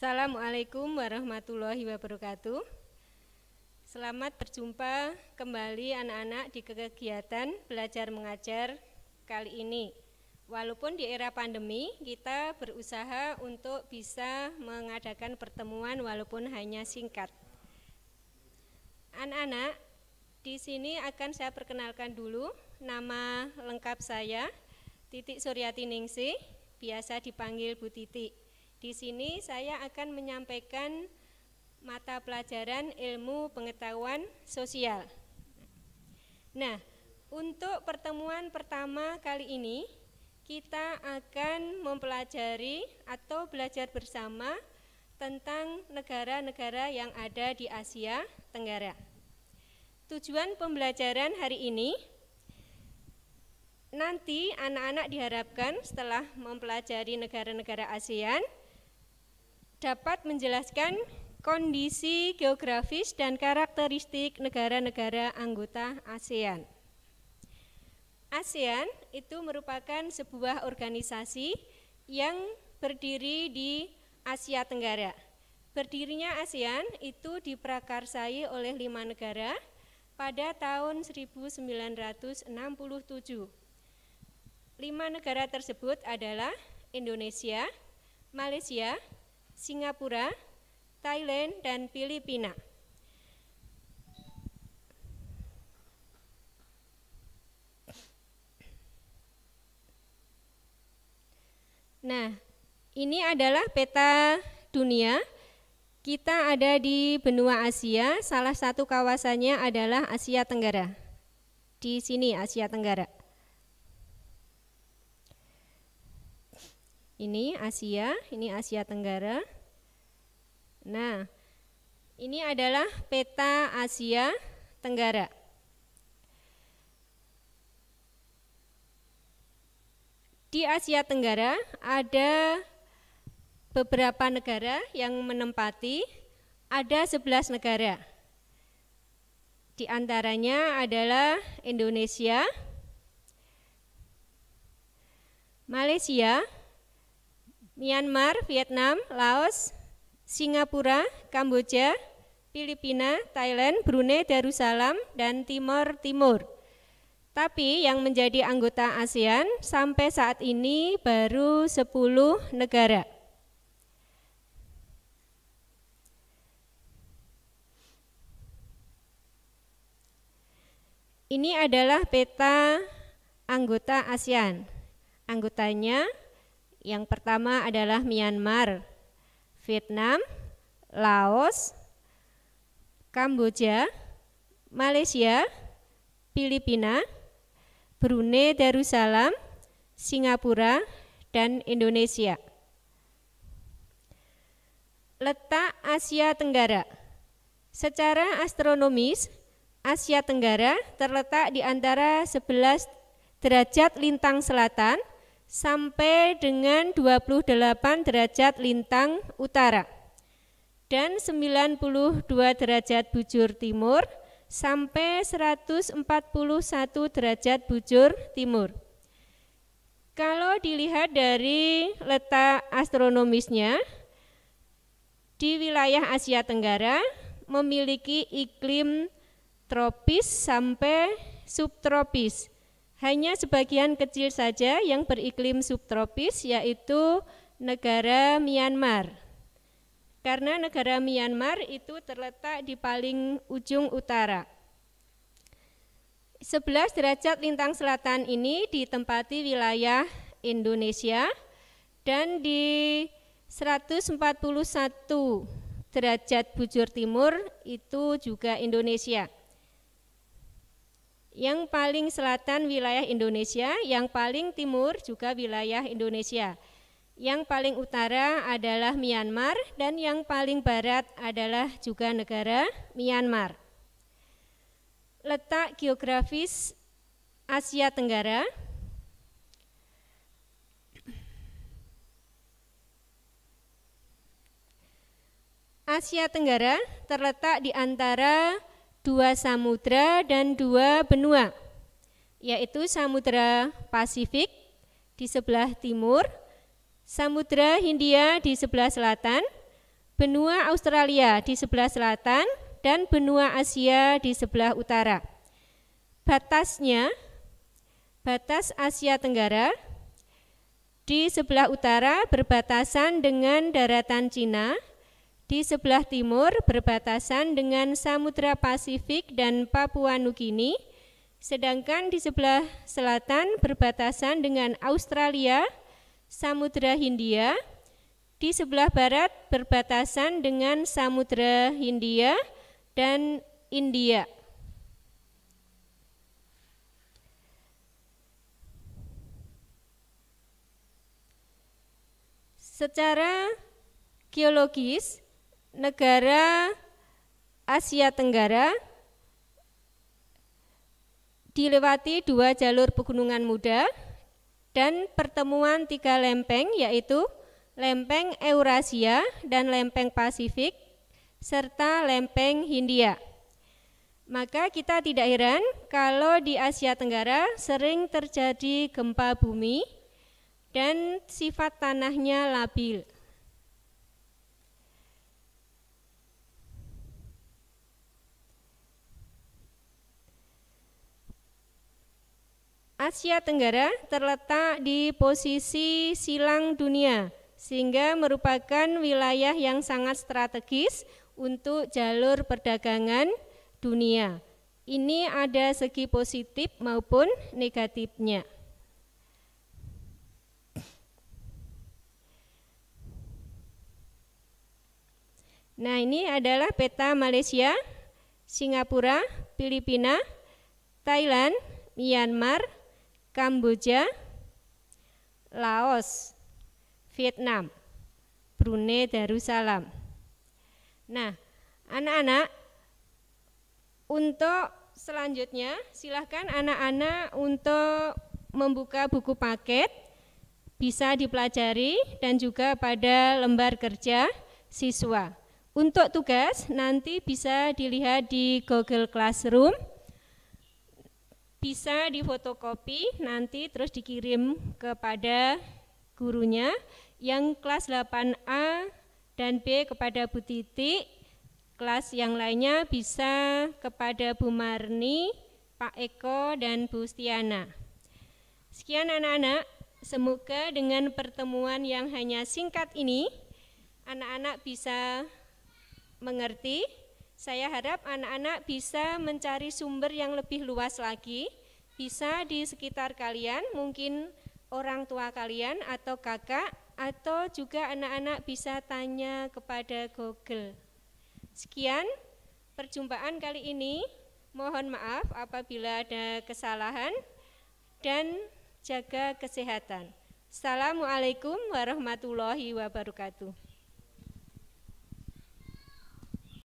Assalamualaikum warahmatullahi wabarakatuh. Selamat berjumpa kembali anak-anak di kegiatan belajar mengajar kali ini. Walaupun di era pandemi, kita berusaha untuk bisa mengadakan pertemuan walaupun hanya singkat. Anak-anak, di sini akan saya perkenalkan dulu nama lengkap saya, Titik Suryati Ningsih, biasa dipanggil Bu Titik. Di sini saya akan menyampaikan mata pelajaran ilmu pengetahuan sosial. Nah, untuk pertemuan pertama kali ini, kita akan mempelajari atau belajar bersama tentang negara-negara yang ada di Asia Tenggara. Tujuan pembelajaran hari ini nanti anak-anak diharapkan setelah mempelajari negara-negara ASEAN dapat menjelaskan kondisi geografis dan karakteristik negara-negara anggota ASEAN. ASEAN itu merupakan sebuah organisasi yang berdiri di Asia Tenggara. Berdirinya ASEAN itu diprakarsai oleh lima negara pada tahun 1967. Lima negara tersebut adalah Indonesia, Malaysia, Singapura, Thailand, dan Filipina. Nah, ini adalah peta dunia. Kita ada di benua Asia, salah satu kawasannya adalah Asia Tenggara. Di sini Asia Tenggara. Ini Asia, ini Asia Tenggara. Nah, ini adalah peta Asia Tenggara. Di Asia Tenggara ada beberapa negara yang menempati, ada 11 negara. Di antaranya adalah Indonesia, Malaysia, Myanmar, Vietnam, Laos, Singapura, Kamboja, Filipina, Thailand, Brunei Darussalam, dan Timor Timur. Tapi yang menjadi anggota ASEAN sampai saat ini baru 10 negara. Ini adalah peta anggota ASEAN. Anggotanya yang pertama adalah Myanmar, Vietnam, Laos, Kamboja, Malaysia, Filipina, Brunei Darussalam, Singapura, dan Indonesia. Letak Asia Tenggara Secara astronomis, Asia Tenggara terletak di antara 11 derajat lintang selatan sampai dengan 28 derajat lintang utara dan 92 derajat bujur timur sampai 141 derajat bujur timur. Kalau dilihat dari letak astronomisnya, di wilayah Asia Tenggara memiliki iklim tropis sampai subtropis. Hanya sebagian kecil saja yang beriklim subtropis yaitu negara Myanmar. Karena negara Myanmar itu terletak di paling ujung utara. 11 derajat lintang selatan ini ditempati wilayah Indonesia dan di 141 derajat bujur timur itu juga Indonesia yang paling selatan wilayah Indonesia, yang paling timur juga wilayah Indonesia. Yang paling utara adalah Myanmar dan yang paling barat adalah juga negara Myanmar. Letak geografis Asia Tenggara Asia Tenggara terletak di antara dua samudra dan dua benua, yaitu Samudra Pasifik di sebelah timur, Samudra Hindia di sebelah selatan, benua Australia di sebelah selatan, dan benua Asia di sebelah utara. Batasnya, batas Asia Tenggara di sebelah utara berbatasan dengan daratan Cina di sebelah timur berbatasan dengan Samudra Pasifik dan Papua Nugini, sedangkan di sebelah selatan berbatasan dengan Australia, Samudra Hindia, di sebelah barat berbatasan dengan Samudra Hindia dan India. Secara geologis, negara Asia Tenggara dilewati dua jalur pegunungan muda dan pertemuan tiga lempeng yaitu lempeng Eurasia dan lempeng Pasifik serta lempeng Hindia. Maka kita tidak heran kalau di Asia Tenggara sering terjadi gempa bumi dan sifat tanahnya labil. Asia Tenggara terletak di posisi silang dunia, sehingga merupakan wilayah yang sangat strategis untuk jalur perdagangan dunia. Ini ada segi positif maupun negatifnya. Nah, ini adalah peta Malaysia, Singapura, Filipina, Thailand, Myanmar, Kamboja, Laos, Vietnam, Brunei Darussalam. Nah, anak-anak, untuk selanjutnya silahkan anak-anak untuk membuka buku paket bisa dipelajari dan juga pada lembar kerja siswa. Untuk tugas nanti bisa dilihat di Google Classroom bisa difotokopi nanti terus dikirim kepada gurunya yang kelas 8A dan B kepada Bu Titik kelas yang lainnya bisa kepada Bu Marni Pak Eko dan Bu Stiana sekian anak-anak semoga dengan pertemuan yang hanya singkat ini anak-anak bisa mengerti saya harap anak-anak bisa mencari sumber yang lebih luas lagi, bisa di sekitar kalian, mungkin orang tua kalian atau kakak, atau juga anak-anak bisa tanya kepada Google. Sekian perjumpaan kali ini. Mohon maaf apabila ada kesalahan dan jaga kesehatan. Assalamualaikum warahmatullahi wabarakatuh.